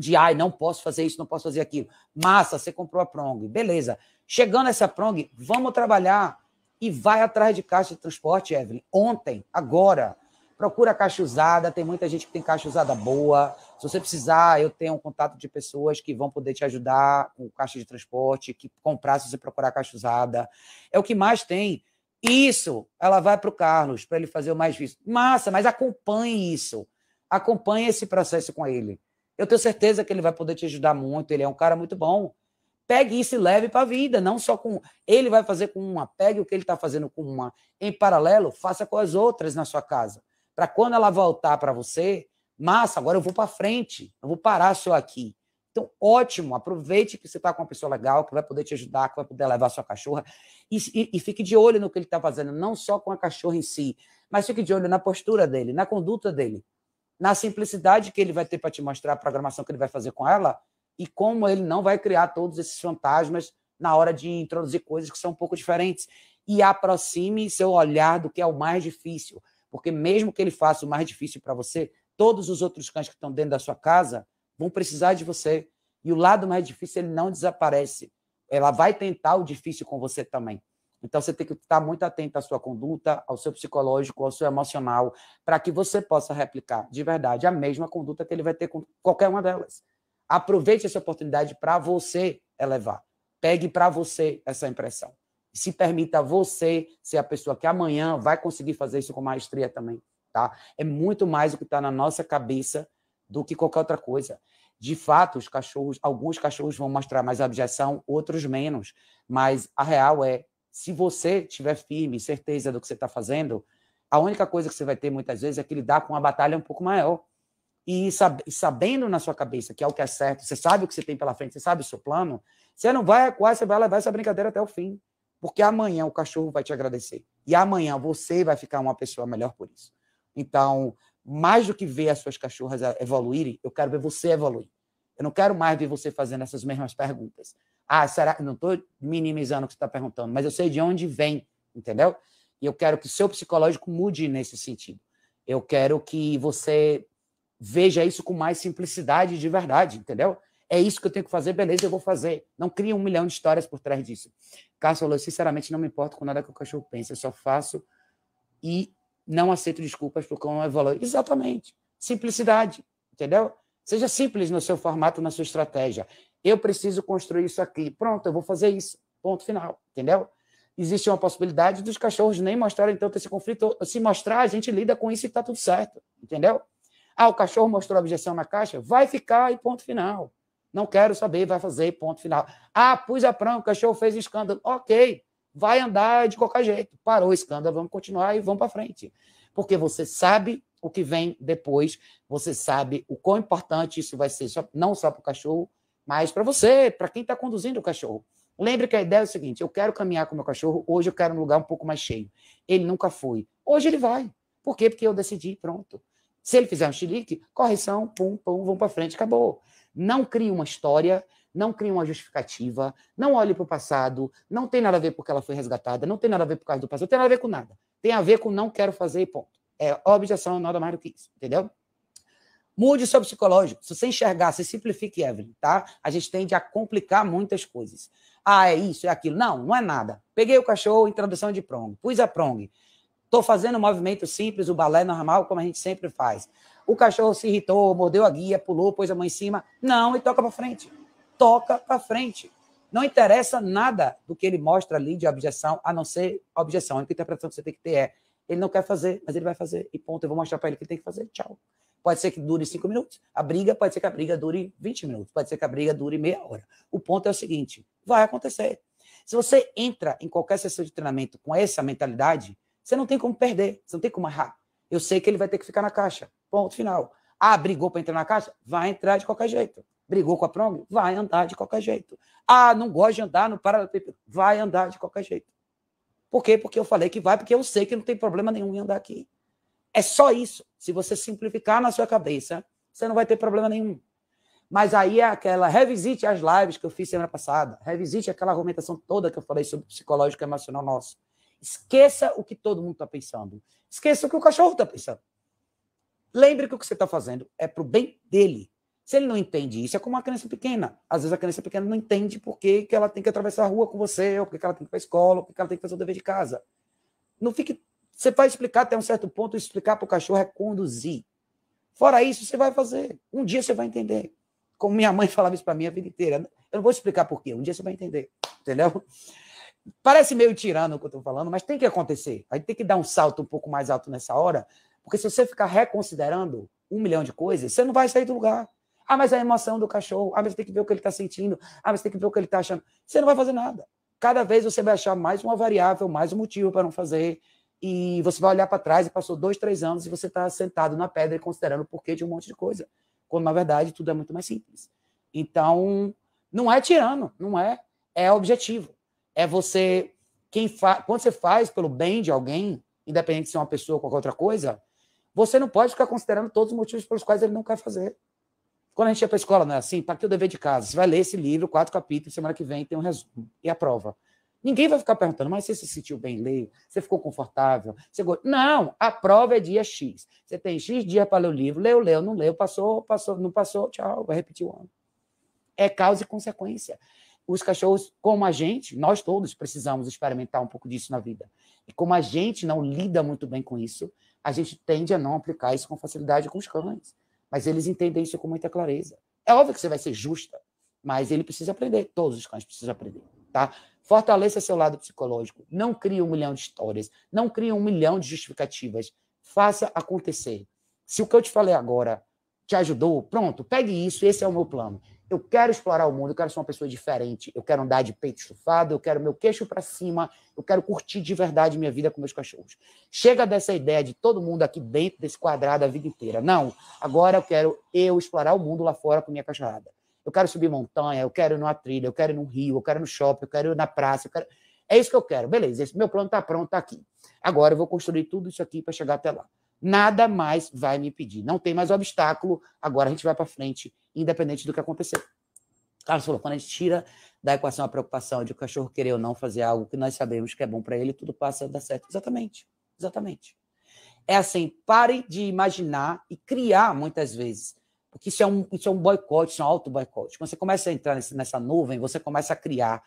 de ai, não posso fazer isso, não posso fazer aquilo. Massa, você comprou a Prong, beleza. Chegando essa Prong, vamos trabalhar e vai atrás de caixa de transporte, Evelyn. Ontem, agora, procura caixa usada, tem muita gente que tem caixa usada boa. Se você precisar, eu tenho um contato de pessoas que vão poder te ajudar com caixa de transporte, que comprar se você procurar caixa usada. É o que mais tem. Isso, ela vai para o Carlos, para ele fazer o mais visto. Massa, mas acompanhe isso. Acompanhe esse processo com ele. Eu tenho certeza que ele vai poder te ajudar muito. Ele é um cara muito bom. Pegue isso e leve para a vida. Não só com. Ele vai fazer com uma. Pegue o que ele está fazendo com uma. Em paralelo, faça com as outras na sua casa. Para quando ela voltar para você, massa, agora eu vou para frente. Eu vou parar só aqui. Então, ótimo, aproveite que você está com uma pessoa legal, que vai poder te ajudar, que vai poder levar sua cachorra. E, e, e fique de olho no que ele está fazendo, não só com a cachorra em si, mas fique de olho na postura dele, na conduta dele na simplicidade que ele vai ter para te mostrar a programação que ele vai fazer com ela e como ele não vai criar todos esses fantasmas na hora de introduzir coisas que são um pouco diferentes. E aproxime seu olhar do que é o mais difícil, porque mesmo que ele faça o mais difícil para você, todos os outros cães que estão dentro da sua casa vão precisar de você. E o lado mais difícil ele não desaparece. Ela vai tentar o difícil com você também. Então, você tem que estar muito atento à sua conduta, ao seu psicológico, ao seu emocional, para que você possa replicar de verdade a mesma conduta que ele vai ter com qualquer uma delas. Aproveite essa oportunidade para você elevar. Pegue para você essa impressão. Se permita você ser a pessoa que amanhã vai conseguir fazer isso com maestria também. Tá? É muito mais o que está na nossa cabeça do que qualquer outra coisa. De fato, os cachorros, alguns cachorros vão mostrar mais objeção, outros menos. Mas a real é se você tiver firme, certeza do que você está fazendo, a única coisa que você vai ter muitas vezes é que lidar com uma batalha um pouco maior. E sabendo na sua cabeça que é o que é certo, você sabe o que você tem pela frente, você sabe o seu plano, você não vai recuar, você vai levar essa brincadeira até o fim. Porque amanhã o cachorro vai te agradecer. E amanhã você vai ficar uma pessoa melhor por isso. Então, mais do que ver as suas cachorras evoluírem, eu quero ver você evoluir. Eu não quero mais ver você fazendo essas mesmas perguntas. Ah, será? Não estou minimizando o que você está perguntando, mas eu sei de onde vem, entendeu? E eu quero que seu psicológico mude nesse sentido. Eu quero que você veja isso com mais simplicidade de verdade, entendeu? É isso que eu tenho que fazer, beleza, eu vou fazer. Não cria um milhão de histórias por trás disso. Cássio falou, sinceramente, não me importo com nada que o cachorro pensa, eu só faço e não aceito desculpas por como valor. Exatamente. Simplicidade, entendeu? Seja simples no seu formato, na sua estratégia. Eu preciso construir isso aqui. Pronto, eu vou fazer isso. Ponto final. Entendeu? Existe uma possibilidade dos cachorros nem mostrarem tanto esse conflito. Se mostrar, a gente lida com isso e está tudo certo. Entendeu? Ah, o cachorro mostrou objeção na caixa? Vai ficar e ponto final. Não quero saber, vai fazer, ponto final. Ah, pus a prancha, o cachorro fez escândalo. Ok, vai andar de qualquer jeito. Parou o escândalo, vamos continuar e vamos para frente. Porque você sabe o que vem depois, você sabe o quão importante isso vai ser, não só para o cachorro, mas para você, para quem está conduzindo o cachorro. Lembre que a ideia é o seguinte: eu quero caminhar com o meu cachorro, hoje eu quero um lugar um pouco mais cheio. Ele nunca foi. Hoje ele vai. Por quê? Porque eu decidi, pronto. Se ele fizer um chilique, correção, pum, pum, vão para frente, acabou. Não crie uma história, não crie uma justificativa, não olhe para o passado, não tem nada a ver porque ela foi resgatada, não tem nada a ver por causa do passado, não tem nada a ver com nada. Tem a ver com não quero fazer e ponto. É objeção, nada mais do que isso, entendeu? Mude o seu psicológico. Se você enxergar, se simplifique, Evelyn, tá? A gente tende a complicar muitas coisas. Ah, é isso, é aquilo. Não, não é nada. Peguei o cachorro, em tradução de prong. Pus a prong. Estou fazendo um movimento simples, o balé normal, como a gente sempre faz. O cachorro se irritou, mordeu a guia, pulou, pôs a mão em cima. Não, e toca para frente. Toca para frente. Não interessa nada do que ele mostra ali de objeção, a não ser objeção. A única interpretação que você tem que ter é: ele não quer fazer, mas ele vai fazer. E ponto, eu vou mostrar para ele que ele tem que fazer. Tchau. Pode ser que dure cinco minutos, a briga, pode ser que a briga dure 20 minutos, pode ser que a briga dure meia hora. O ponto é o seguinte: vai acontecer. Se você entra em qualquer sessão de treinamento com essa mentalidade, você não tem como perder, você não tem como errar. Eu sei que ele vai ter que ficar na caixa. Ponto final. Ah, brigou para entrar na caixa? Vai entrar de qualquer jeito. Brigou com a prong? Vai andar de qualquer jeito. Ah, não gosta de andar no paralelepípedo? Vai andar de qualquer jeito. Por quê? Porque eu falei que vai, porque eu sei que não tem problema nenhum em andar aqui. É só isso. Se você simplificar na sua cabeça, você não vai ter problema nenhum. Mas aí é aquela, revisite as lives que eu fiz semana passada, revisite aquela argumentação toda que eu falei sobre psicológico e emocional nosso. Esqueça o que todo mundo está pensando. Esqueça o que o cachorro está pensando. Lembre que o que você está fazendo é para o bem dele. Se ele não entende isso, é como uma criança pequena. Às vezes a criança pequena não entende por que, que ela tem que atravessar a rua com você, ou por que, ela tem que ir para a escola, ou por que ela tem que fazer o dever de casa. Não fique você vai explicar até um certo ponto, explicar para o cachorro é conduzir. Fora isso, você vai fazer. Um dia você vai entender. Como minha mãe falava isso para mim a vida inteira. Né? Eu não vou explicar por quê. Um dia você vai entender. Entendeu? Parece meio tirano o que eu estou falando, mas tem que acontecer. A gente tem que dar um salto um pouco mais alto nessa hora, porque se você ficar reconsiderando um milhão de coisas, você não vai sair do lugar. Ah, mas a emoção do cachorro. Ah, mas tem que ver o que ele está sentindo. Ah, mas tem que ver o que ele está achando. Você não vai fazer nada. Cada vez você vai achar mais uma variável, mais um motivo para não fazer e você vai olhar para trás e passou dois, três anos e você está sentado na pedra e considerando o porquê de um monte de coisa, quando na verdade tudo é muito mais simples. Então, não é tirano, não é, é objetivo. É você, quem fa, quando você faz pelo bem de alguém, independente se é uma pessoa ou qualquer outra coisa, você não pode ficar considerando todos os motivos pelos quais ele não quer fazer. Quando a gente ia para a escola, não é assim? Para tá que o dever de casa? Você vai ler esse livro, quatro capítulos, semana que vem tem um resumo e a prova. Ninguém vai ficar perguntando, mas você se sentiu bem leio? Você ficou confortável? Você go... Não, a prova é dia X. Você tem X dias para ler o livro, leu, leu, não leu, passou, passou, não passou, tchau, vai repetir o ano. É causa e consequência. Os cachorros, como a gente, nós todos precisamos experimentar um pouco disso na vida. E como a gente não lida muito bem com isso, a gente tende a não aplicar isso com facilidade com os cães. Mas eles entendem isso com muita clareza. É óbvio que você vai ser justa, mas ele precisa aprender, todos os cães precisam aprender, tá? Fortaleça seu lado psicológico. Não crie um milhão de histórias. Não crie um milhão de justificativas. Faça acontecer. Se o que eu te falei agora te ajudou, pronto, pegue isso, esse é o meu plano. Eu quero explorar o mundo, eu quero ser uma pessoa diferente, eu quero andar de peito estufado, eu quero meu queixo para cima, eu quero curtir de verdade minha vida com meus cachorros. Chega dessa ideia de todo mundo aqui dentro desse quadrado a vida inteira. Não, agora eu quero eu explorar o mundo lá fora com minha cachorrada eu quero subir montanha, eu quero ir numa trilha, eu quero ir num rio, eu quero ir no shopping, eu quero ir na praça, eu quero... É isso que eu quero. Beleza, esse meu plano está pronto, está aqui. Agora eu vou construir tudo isso aqui para chegar até lá. Nada mais vai me impedir. Não tem mais obstáculo. Agora a gente vai para frente, independente do que acontecer. Carlos falou: quando a gente tira da equação a preocupação de o cachorro querer ou não fazer algo que nós sabemos que é bom para ele, tudo passa a dar certo. Exatamente. Exatamente. É assim: pare de imaginar e criar muitas vezes porque isso é um, isso é um boicote, isso é um auto-boicote. Quando você começa a entrar nessa nuvem, você começa a criar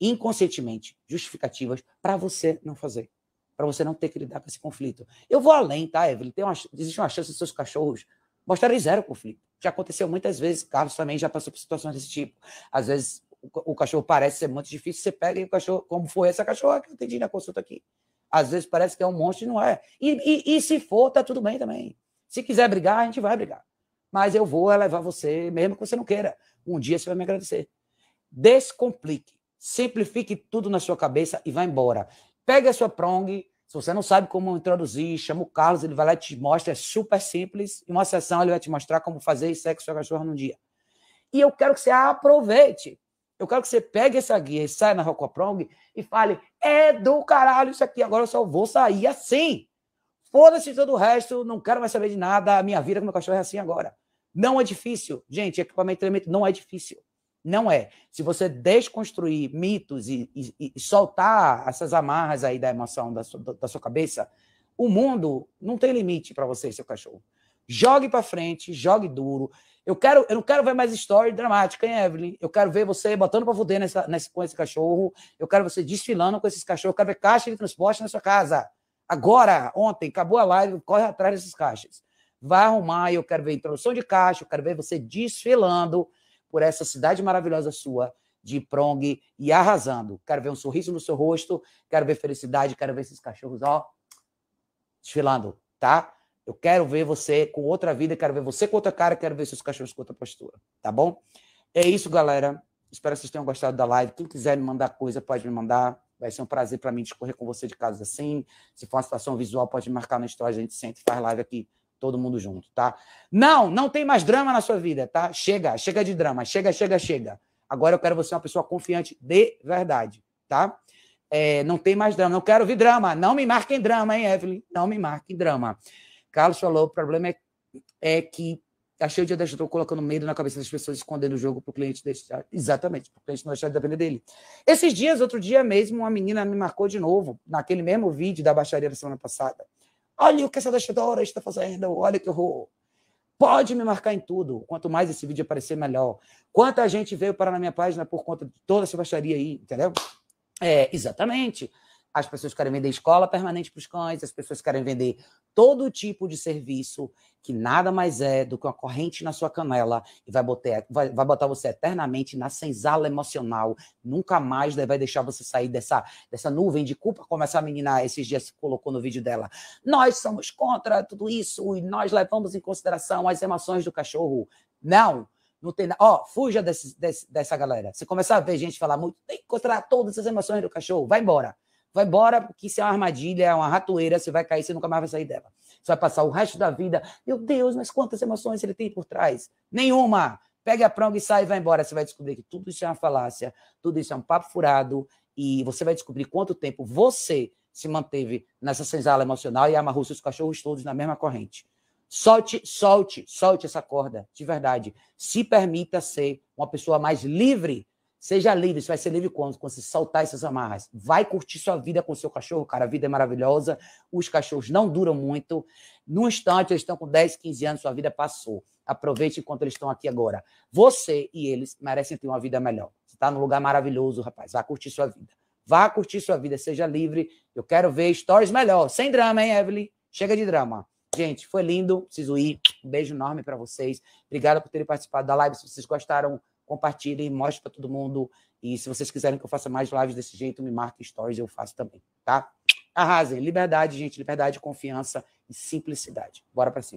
inconscientemente justificativas para você não fazer, para você não ter que lidar com esse conflito. Eu vou além, tá, Evelyn? Tem uma, existe uma chance dos seus cachorros mostrarem zero conflito. Já aconteceu muitas vezes, Carlos também já passou por situações desse tipo. Às vezes o, o cachorro parece ser muito difícil, você pega e o cachorro, como foi essa cachorra que eu entendi na consulta aqui. Às vezes parece que é um monstro e não é. E, e, e se for, tá tudo bem também. Se quiser brigar, a gente vai brigar mas eu vou levar você, mesmo que você não queira. Um dia você vai me agradecer. Descomplique. Simplifique tudo na sua cabeça e vá embora. Pegue a sua prong. Se você não sabe como introduzir, chama o Carlos, ele vai lá e te mostra. É super simples. Em uma sessão, ele vai te mostrar como fazer sexo com sua cachorra num dia. E eu quero que você aproveite. Eu quero que você pegue essa guia e saia na Rocoprong e fale: é do caralho isso aqui, agora eu só vou sair assim. Foda-se todo o resto, não quero mais saber de nada, a minha vida com meu cachorro é assim agora. Não é difícil, gente, equipamento treinamento não é difícil. Não é. Se você desconstruir mitos e, e, e soltar essas amarras aí da emoção da sua, da sua cabeça, o mundo não tem limite para você e seu cachorro. Jogue para frente, jogue duro. Eu quero, eu não quero ver mais história dramática, hein, Evelyn? Eu quero ver você botando para fuder nessa, nessa, com esse cachorro. Eu quero você desfilando com esses cachorros. Eu quero ver caixa de transporte na sua casa. Agora, ontem, acabou a live, corre atrás dessas caixas vai arrumar, eu quero ver introdução de caixa, eu quero ver você desfilando por essa cidade maravilhosa sua de prong e arrasando. Quero ver um sorriso no seu rosto, quero ver felicidade, quero ver esses cachorros, ó, desfilando, tá? Eu quero ver você com outra vida, quero ver você com outra cara, quero ver seus cachorros com outra postura, tá bom? É isso, galera. Espero que vocês tenham gostado da live. Quem quiser me mandar coisa, pode me mandar. Vai ser um prazer para mim discorrer com você de casa assim. Se for uma situação visual, pode marcar na história, a gente senta e faz live aqui todo mundo junto, tá? Não, não tem mais drama na sua vida, tá? Chega, chega de drama, chega, chega, chega. Agora eu quero você uma pessoa confiante de verdade, tá? É, não tem mais drama, não quero ouvir drama, não me marquem drama, hein, Evelyn? Não me marquem drama. Carlos falou, o problema é, é que achei o dia da estou colocando medo na cabeça das pessoas, escondendo o jogo para o cliente deixar. Exatamente, para o cliente não deixar de depender dele. Esses dias, outro dia mesmo, uma menina me marcou de novo, naquele mesmo vídeo da baixaria da semana passada. Olha o que essa deixadora está fazendo, olha que horror. Pode me marcar em tudo. Quanto mais esse vídeo aparecer, melhor. Quanta gente veio parar na minha página por conta de toda essa baixaria aí, entendeu? É, exatamente as pessoas querem vender escola permanente para os cães, as pessoas querem vender todo tipo de serviço, que nada mais é do que uma corrente na sua canela e vai botar, vai, vai botar você eternamente na senzala emocional. Nunca mais vai deixar você sair dessa, dessa nuvem de culpa, como essa menina esses dias colocou no vídeo dela. Nós somos contra tudo isso e nós levamos em consideração as emoções do cachorro. Não! Não tem Ó, oh, fuja desse, desse, dessa galera. Você começar a ver gente falar muito, tem que encontrar todas as emoções do cachorro, vai embora. Vai embora, porque isso é uma armadilha, é uma ratoeira, você vai cair, você nunca mais vai sair dela. Você vai passar o resto da vida. Meu Deus, mas quantas emoções ele tem por trás? Nenhuma! Pega a pronga e sai e vai embora. Você vai descobrir que tudo isso é uma falácia, tudo isso é um papo furado, e você vai descobrir quanto tempo você se manteve nessa senzala emocional e amarrou seus cachorros todos na mesma corrente. Solte, solte, solte essa corda, de verdade. Se permita ser uma pessoa mais livre Seja livre, você vai ser livre quando? Quando soltar essas amarras. Vai curtir sua vida com seu cachorro, cara. A vida é maravilhosa. Os cachorros não duram muito. Num instante, eles estão com 10, 15 anos, sua vida passou. Aproveite enquanto eles estão aqui agora. Você e eles merecem ter uma vida melhor. Você está num lugar maravilhoso, rapaz. Vá curtir sua vida. Vá curtir sua vida, seja livre. Eu quero ver stories melhor. Sem drama, hein, Evelyn? Chega de drama. Gente, foi lindo. Preciso ir. Um beijo enorme para vocês. Obrigado por terem participado da live. Se vocês gostaram, compartilhem, mostre para todo mundo. E se vocês quiserem que eu faça mais lives desse jeito, me marquem stories, eu faço também, tá? Arrasem. Liberdade, gente. Liberdade, confiança e simplicidade. Bora para cima.